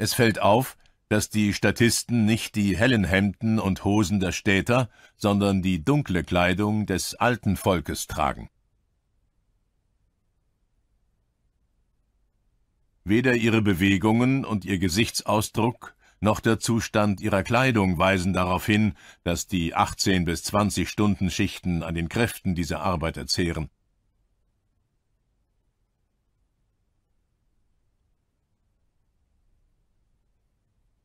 Es fällt auf, dass die Statisten nicht die hellen Hemden und Hosen der Städter, sondern die dunkle Kleidung des alten Volkes tragen. Weder ihre Bewegungen und ihr Gesichtsausdruck noch der Zustand ihrer Kleidung weisen darauf hin, dass die 18- bis 20-Stunden-Schichten an den Kräften dieser Arbeiter zehren.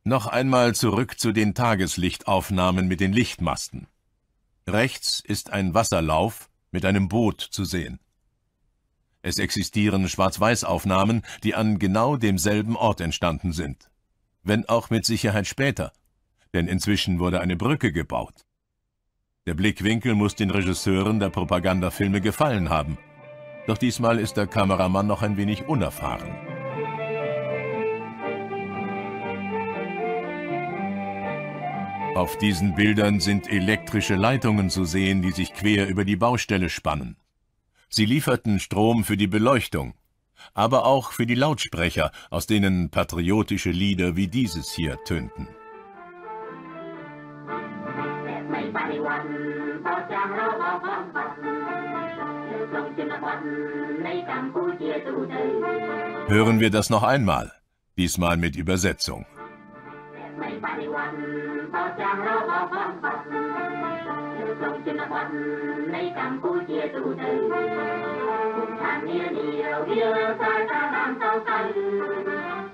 Noch einmal zurück zu den Tageslichtaufnahmen mit den Lichtmasten. Rechts ist ein Wasserlauf mit einem Boot zu sehen. Es existieren Schwarz-Weiß-Aufnahmen, die an genau demselben Ort entstanden sind. Wenn auch mit Sicherheit später, denn inzwischen wurde eine Brücke gebaut. Der Blickwinkel muss den Regisseuren der Propagandafilme gefallen haben. Doch diesmal ist der Kameramann noch ein wenig unerfahren. Auf diesen Bildern sind elektrische Leitungen zu sehen, die sich quer über die Baustelle spannen. Sie lieferten Strom für die Beleuchtung, aber auch für die Lautsprecher, aus denen patriotische Lieder wie dieses hier tönten. Hören wir das noch einmal, diesmal mit Übersetzung. នៃបដិវត្តតចាំរបស់បំផុតនៅក្នុងជំនបត្តិនៃកម្ពុជាទូទៅគុំឋាននានាវាសាតាតាមតទៅ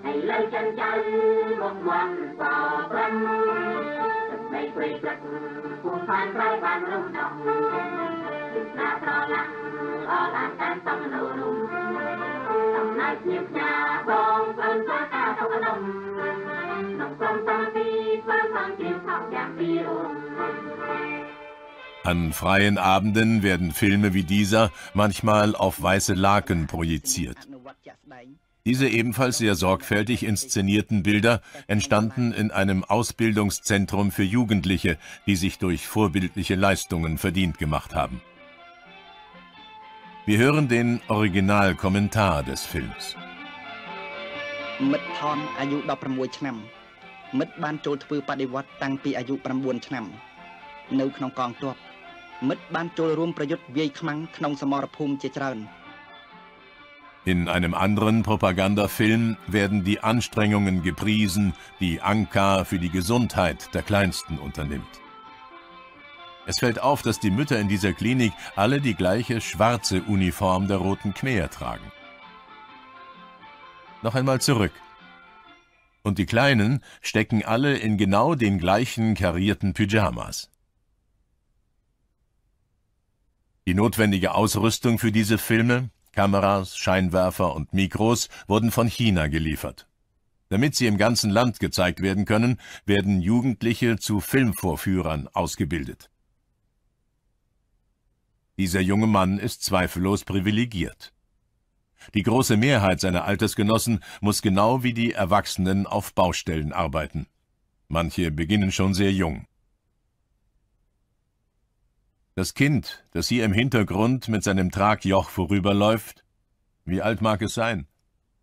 ហើយលើចិនចៅមកវាន់សប្រាំនៃព្រៃព្រឹកគុំឋានប្រៃបានរំដំស្នាប្រឡាក់អរឡាក់តាមសំណូរំ An freien Abenden werden Filme wie dieser manchmal auf weiße Laken projiziert. Diese ebenfalls sehr sorgfältig inszenierten Bilder entstanden in einem Ausbildungszentrum für Jugendliche, die sich durch vorbildliche Leistungen verdient gemacht haben. Wir hören den Originalkommentar des Films. In einem anderen Propagandafilm werden die Anstrengungen gepriesen, die Anka für die Gesundheit der Kleinsten unternimmt. Es fällt auf, dass die Mütter in dieser Klinik alle die gleiche schwarze Uniform der Roten Khmer tragen. Noch einmal zurück. Und die Kleinen stecken alle in genau den gleichen karierten Pyjamas. Die notwendige Ausrüstung für diese Filme, Kameras, Scheinwerfer und Mikros, wurden von China geliefert. Damit sie im ganzen Land gezeigt werden können, werden Jugendliche zu Filmvorführern ausgebildet. Dieser junge Mann ist zweifellos privilegiert. Die große Mehrheit seiner Altersgenossen muss genau wie die Erwachsenen auf Baustellen arbeiten. Manche beginnen schon sehr jung. Das Kind, das hier im Hintergrund mit seinem Tragjoch vorüberläuft, wie alt mag es sein?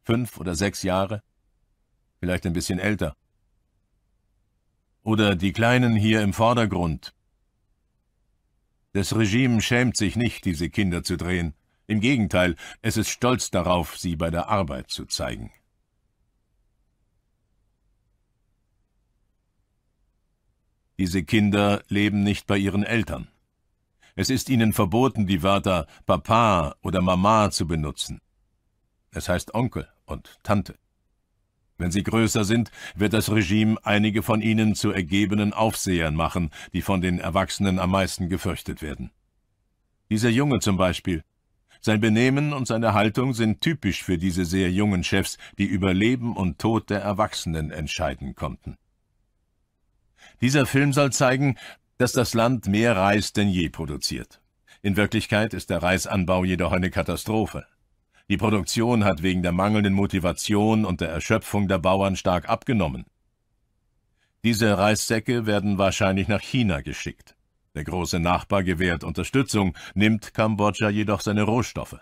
Fünf oder sechs Jahre? Vielleicht ein bisschen älter. Oder die Kleinen hier im Vordergrund, das Regime schämt sich nicht, diese Kinder zu drehen. Im Gegenteil, es ist stolz darauf, sie bei der Arbeit zu zeigen. Diese Kinder leben nicht bei ihren Eltern. Es ist ihnen verboten, die Wörter Papa oder Mama zu benutzen. Es heißt Onkel und Tante. Wenn sie größer sind, wird das Regime einige von ihnen zu ergebenen Aufsehern machen, die von den Erwachsenen am meisten gefürchtet werden. Dieser Junge zum Beispiel. Sein Benehmen und seine Haltung sind typisch für diese sehr jungen Chefs, die über Leben und Tod der Erwachsenen entscheiden konnten. Dieser Film soll zeigen, dass das Land mehr Reis denn je produziert. In Wirklichkeit ist der Reisanbau jedoch eine Katastrophe. Die Produktion hat wegen der mangelnden Motivation und der Erschöpfung der Bauern stark abgenommen. Diese Reissäcke werden wahrscheinlich nach China geschickt. Der große Nachbar gewährt Unterstützung, nimmt Kambodscha jedoch seine Rohstoffe.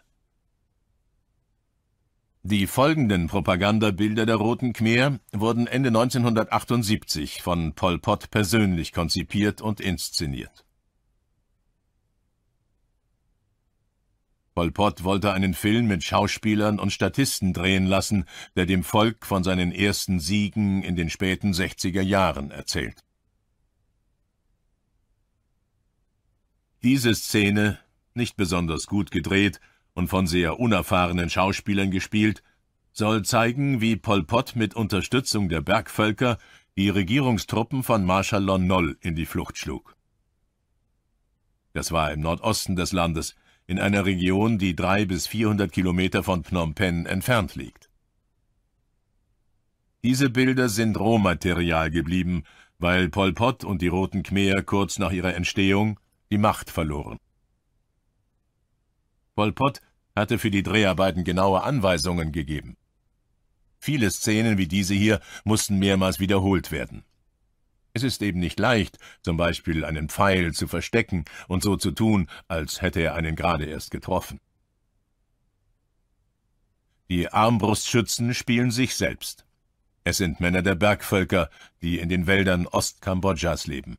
Die folgenden Propagandabilder der Roten Khmer wurden Ende 1978 von Pol Pot persönlich konzipiert und inszeniert. Pol Pot wollte einen Film mit Schauspielern und Statisten drehen lassen, der dem Volk von seinen ersten Siegen in den späten 60er Jahren erzählt. Diese Szene, nicht besonders gut gedreht und von sehr unerfahrenen Schauspielern gespielt, soll zeigen, wie Pol Pot mit Unterstützung der Bergvölker die Regierungstruppen von Marschall Lon Nol in die Flucht schlug. Das war im Nordosten des Landes, in einer Region, die 300 bis 400 Kilometer von Phnom Penh entfernt liegt. Diese Bilder sind Rohmaterial geblieben, weil Pol Pot und die Roten Khmer kurz nach ihrer Entstehung die Macht verloren. Pol Pot hatte für die Dreharbeiten genaue Anweisungen gegeben. Viele Szenen wie diese hier mussten mehrmals wiederholt werden. Es ist eben nicht leicht, zum Beispiel einen Pfeil zu verstecken und so zu tun, als hätte er einen gerade erst getroffen. Die Armbrustschützen spielen sich selbst. Es sind Männer der Bergvölker, die in den Wäldern Ostkambodschas leben.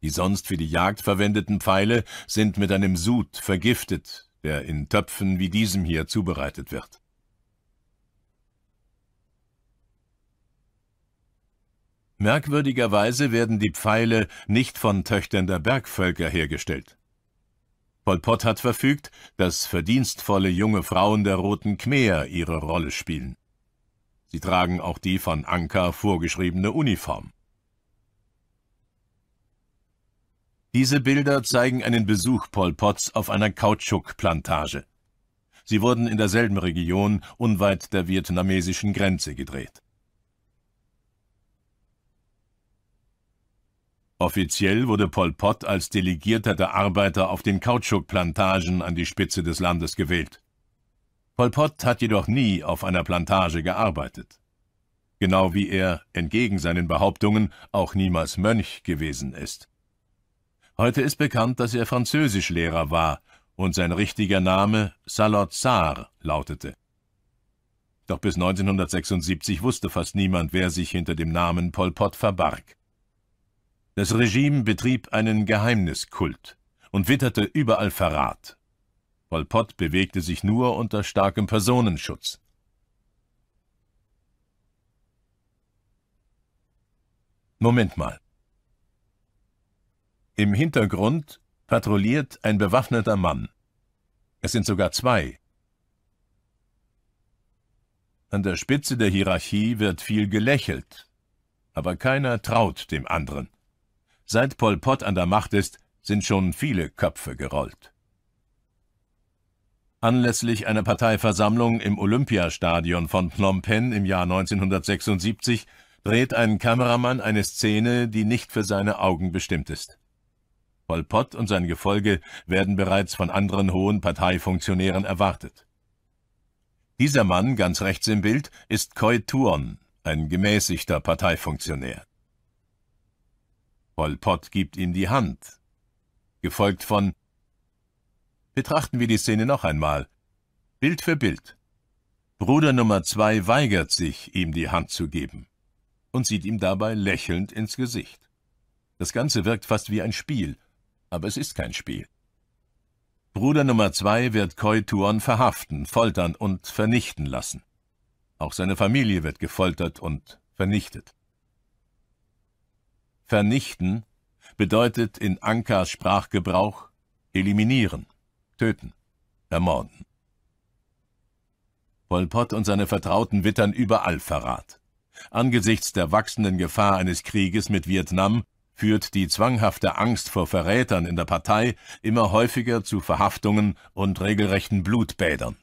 Die sonst für die Jagd verwendeten Pfeile sind mit einem Sud vergiftet, der in Töpfen wie diesem hier zubereitet wird. Merkwürdigerweise werden die Pfeile nicht von Töchtern der Bergvölker hergestellt. Pol Pot hat verfügt, dass verdienstvolle junge Frauen der Roten Khmer ihre Rolle spielen. Sie tragen auch die von Anka vorgeschriebene Uniform. Diese Bilder zeigen einen Besuch Pol Potts auf einer Kautschuk-Plantage. Sie wurden in derselben Region unweit der vietnamesischen Grenze gedreht. Offiziell wurde Pol Pot als Delegierter der Arbeiter auf den Kautschukplantagen an die Spitze des Landes gewählt. Pol Pot hat jedoch nie auf einer Plantage gearbeitet. Genau wie er, entgegen seinen Behauptungen, auch niemals Mönch gewesen ist. Heute ist bekannt, dass er Französischlehrer war und sein richtiger Name Salot Saar lautete. Doch bis 1976 wusste fast niemand, wer sich hinter dem Namen Pol Pot verbarg. Das Regime betrieb einen Geheimniskult und witterte überall Verrat. Pol Pot bewegte sich nur unter starkem Personenschutz. Moment mal. Im Hintergrund patrouilliert ein bewaffneter Mann. Es sind sogar zwei. An der Spitze der Hierarchie wird viel gelächelt, aber keiner traut dem anderen. Seit Pol Pot an der Macht ist, sind schon viele Köpfe gerollt. Anlässlich einer Parteiversammlung im Olympiastadion von Phnom Penh im Jahr 1976 dreht ein Kameramann eine Szene, die nicht für seine Augen bestimmt ist. Pol Pot und sein Gefolge werden bereits von anderen hohen Parteifunktionären erwartet. Dieser Mann, ganz rechts im Bild, ist Koi Tuon, ein gemäßigter Parteifunktionär. Pol Pot gibt ihm die Hand. Gefolgt von Betrachten wir die Szene noch einmal, Bild für Bild. Bruder Nummer zwei weigert sich, ihm die Hand zu geben und sieht ihm dabei lächelnd ins Gesicht. Das Ganze wirkt fast wie ein Spiel, aber es ist kein Spiel. Bruder Nummer zwei wird Koi Tuon verhaften, foltern und vernichten lassen. Auch seine Familie wird gefoltert und vernichtet. Vernichten bedeutet in Ankas Sprachgebrauch eliminieren, töten, ermorden. Pol Pot und seine Vertrauten wittern überall Verrat. Angesichts der wachsenden Gefahr eines Krieges mit Vietnam führt die zwanghafte Angst vor Verrätern in der Partei immer häufiger zu Verhaftungen und regelrechten Blutbädern.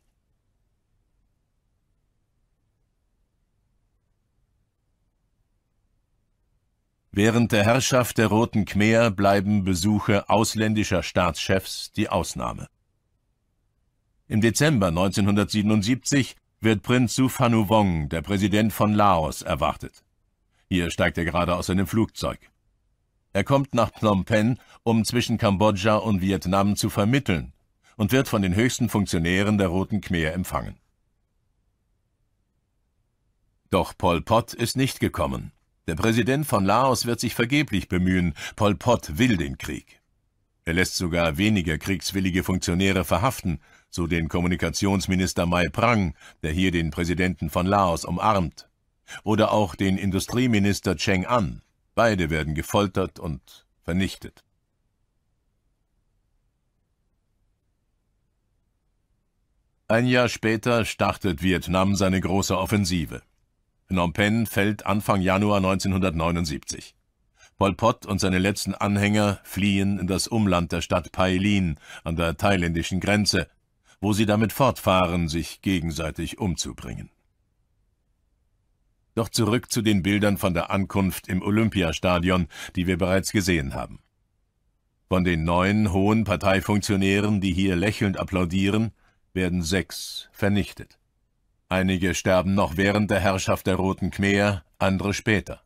Während der Herrschaft der Roten Khmer bleiben Besuche ausländischer Staatschefs die Ausnahme. Im Dezember 1977 wird Prinz Wong, der Präsident von Laos, erwartet. Hier steigt er gerade aus seinem Flugzeug. Er kommt nach Phnom Penh, um zwischen Kambodscha und Vietnam zu vermitteln und wird von den höchsten Funktionären der Roten Khmer empfangen. Doch Pol Pot ist nicht gekommen. Der Präsident von Laos wird sich vergeblich bemühen, Pol Pot will den Krieg. Er lässt sogar weniger kriegswillige Funktionäre verhaften, so den Kommunikationsminister Mai Prang, der hier den Präsidenten von Laos umarmt, oder auch den Industrieminister Cheng An. Beide werden gefoltert und vernichtet. Ein Jahr später startet Vietnam seine große Offensive. Phnom Penh fällt Anfang Januar 1979. Pol Pot und seine letzten Anhänger fliehen in das Umland der Stadt Pailin an der thailändischen Grenze, wo sie damit fortfahren, sich gegenseitig umzubringen. Doch zurück zu den Bildern von der Ankunft im Olympiastadion, die wir bereits gesehen haben. Von den neun hohen Parteifunktionären, die hier lächelnd applaudieren, werden sechs vernichtet. Einige sterben noch während der Herrschaft der Roten Khmer, andere später.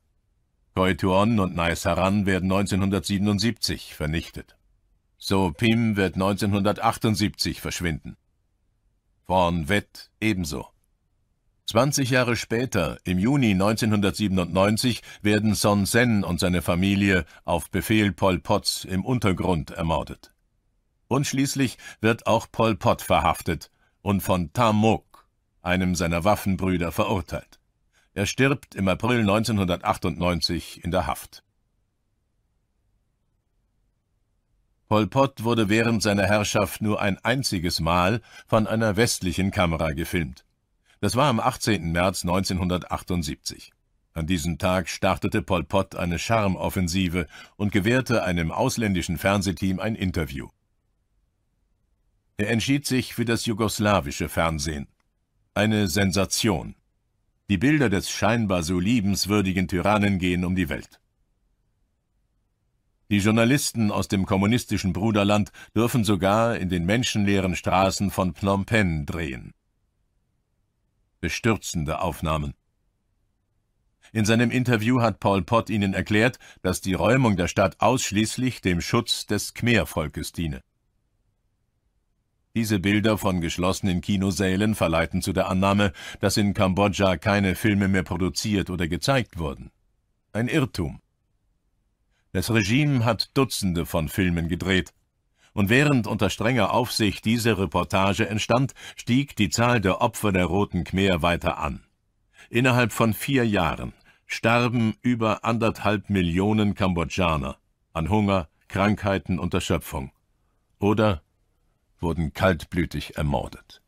Koituon und Naisaran werden 1977 vernichtet. So Pim wird 1978 verschwinden. Von Wett ebenso. 20 Jahre später, im Juni 1997, werden Son Sen und seine Familie auf Befehl Pol Potts im Untergrund ermordet. Und schließlich wird auch Pol Pot verhaftet und von Tamok einem seiner Waffenbrüder, verurteilt. Er stirbt im April 1998 in der Haft. Pol Pot wurde während seiner Herrschaft nur ein einziges Mal von einer westlichen Kamera gefilmt. Das war am 18. März 1978. An diesem Tag startete Pol Pot eine Charmoffensive und gewährte einem ausländischen Fernsehteam ein Interview. Er entschied sich für das jugoslawische Fernsehen. Eine Sensation. Die Bilder des scheinbar so liebenswürdigen Tyrannen gehen um die Welt. Die Journalisten aus dem kommunistischen Bruderland dürfen sogar in den menschenleeren Straßen von Phnom Penh drehen. Bestürzende Aufnahmen. In seinem Interview hat Paul Pott ihnen erklärt, dass die Räumung der Stadt ausschließlich dem Schutz des Khmer-Volkes diene. Diese Bilder von geschlossenen Kinosälen verleiten zu der Annahme, dass in Kambodscha keine Filme mehr produziert oder gezeigt wurden. Ein Irrtum. Das Regime hat Dutzende von Filmen gedreht. Und während unter strenger Aufsicht diese Reportage entstand, stieg die Zahl der Opfer der Roten Khmer weiter an. Innerhalb von vier Jahren starben über anderthalb Millionen Kambodschaner an Hunger, Krankheiten und Erschöpfung. Oder wurden kaltblütig ermordet